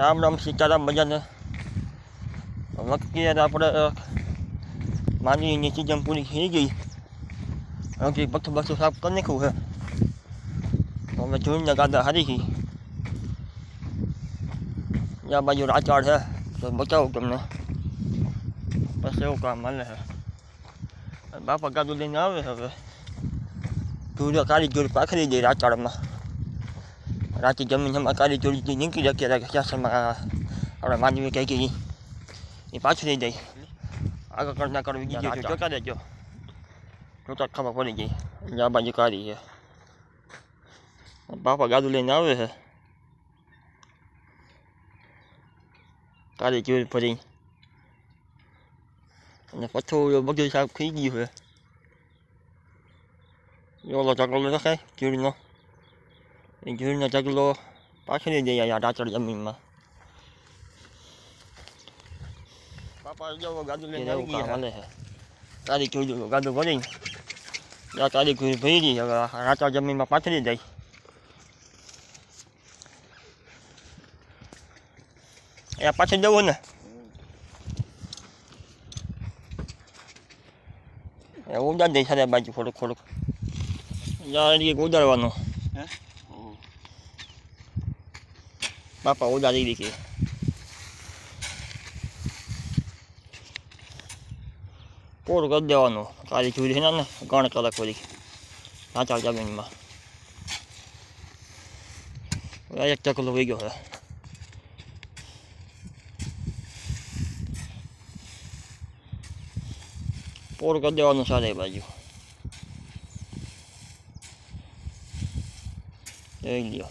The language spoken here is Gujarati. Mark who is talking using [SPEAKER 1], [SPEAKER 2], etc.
[SPEAKER 1] રામ રામ સીતારામ ભજન વખતે આપણે માની નીચી જેમ પૂરી થઈ ગઈ હજી બથું બથ્થર સાફ કરી નાખ્યું છે હવે જોઈને ગાદા હારી ગઈ આ બાજુ રાચાળ છે તો બતાવું તમને બસ એવું કામ મળે છે બાપા ગાદું લઈને આવે હવે ધૂળ કાળી ધૂળ પાખરી દે રાચાળમાં ರಾತ್ರಿ ಕಾಲಿ ತುಳಿದು ನಿಂಕಿದ್ದಕ್ಕೆ ಕೆಲಸ ಅವರ ಮಾಡಿ ಕೈ ಕೈ ಈ પાછળ જઈ આગ કરના કરવી દીધી જો ચોકા દેજો તો તો ખબર પડી ગઈ એટલે આ બાજુ કાઢી છે બાપા ગાડું લઈને આવે છે કાઢી કેવી પડી અને પથ્થો બધું સાફ થઈ ગયું છે ઓલો ચકલો નખાય ચીડીનો એ ગીરનો ઢગલો પાછળ જઈ અહીંયા ઢાચડ જમીનમાં પાપા જવો ગાદું લઈને આવી ગયા હાલે છે તારી ચોજો ગાદું ભરીને ત્યાં તારી ઘૂર ભરી ગઈ હવે રાચા જમીનમાં પાથરી જાય એ પાછળ જવું ને ઉડાડી દઈશ બાજુ થોડુંક થોડુંક ઉડાડવાનું હે બાપા ઓદા દઈ દીધી પૂરું કરી દેવાનું કાલી જુદી છે ને ગણ કલાક વળી કાચા જમીનમાં એક ચકલો વહી ગયો હવે પૂરું કરી દેવાનું સારી બાજુ જોઈ લ્યો